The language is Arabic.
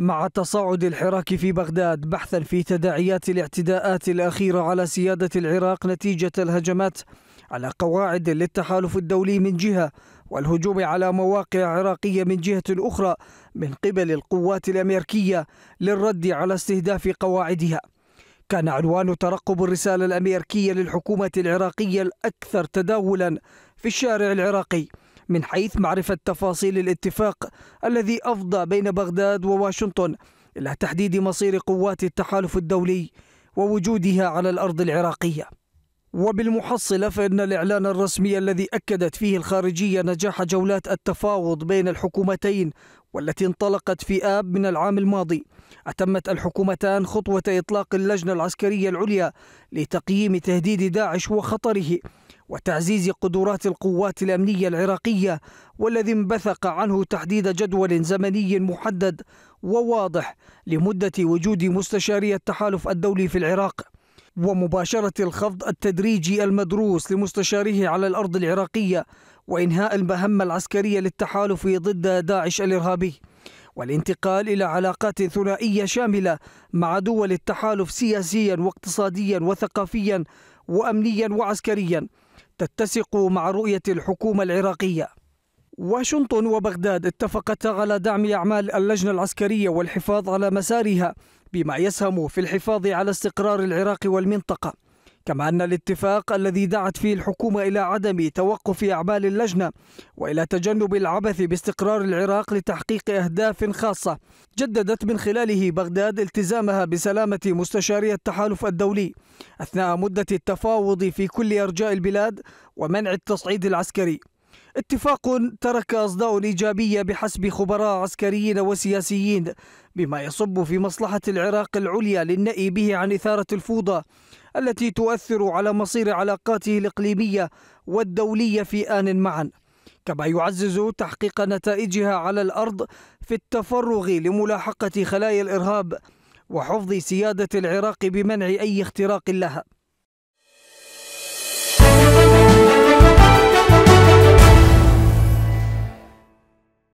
مع تصاعد الحراك في بغداد بحثا في تداعيات الاعتداءات الأخيرة على سيادة العراق نتيجة الهجمات على قواعد للتحالف الدولي من جهة والهجوم على مواقع عراقية من جهة أخرى من قبل القوات الأمريكية للرد على استهداف قواعدها كان عنوان ترقب الرسالة الأمريكية للحكومة العراقية الأكثر تداولا في الشارع العراقي من حيث معرفة تفاصيل الاتفاق الذي أفضى بين بغداد وواشنطن إلى تحديد مصير قوات التحالف الدولي ووجودها على الأرض العراقية وبالمحصلة فإن الإعلان الرسمي الذي أكدت فيه الخارجية نجاح جولات التفاوض بين الحكومتين والتي انطلقت في آب من العام الماضي أتمت الحكومتان خطوة إطلاق اللجنة العسكرية العليا لتقييم تهديد داعش وخطره وتعزيز قدرات القوات الأمنية العراقية والذي انبثق عنه تحديد جدول زمني محدد وواضح لمدة وجود مستشاري التحالف الدولي في العراق ومباشرة الخفض التدريجي المدروس لمستشاريه على الأرض العراقية وإنهاء المهمة العسكرية للتحالف ضد داعش الإرهابي والانتقال إلى علاقات ثنائية شاملة مع دول التحالف سياسيا واقتصاديا وثقافيا وأمنيا وعسكريا تتسق مع رؤية الحكومة العراقية واشنطن وبغداد اتفقتا على دعم أعمال اللجنة العسكرية والحفاظ على مسارها بما يسهم في الحفاظ على استقرار العراق والمنطقة كما أن الاتفاق الذي دعت فيه الحكومة إلى عدم توقف أعمال اللجنة وإلى تجنب العبث باستقرار العراق لتحقيق أهداف خاصة جددت من خلاله بغداد التزامها بسلامة مستشاري التحالف الدولي أثناء مدة التفاوض في كل أرجاء البلاد ومنع التصعيد العسكري اتفاق ترك أصداء إيجابية بحسب خبراء عسكريين وسياسيين بما يصب في مصلحة العراق العليا للنأي به عن إثارة الفوضى التي تؤثر على مصير علاقاته الإقليمية والدولية في آن معا كما يعزز تحقيق نتائجها على الأرض في التفرغ لملاحقة خلايا الإرهاب وحفظ سيادة العراق بمنع أي اختراق لها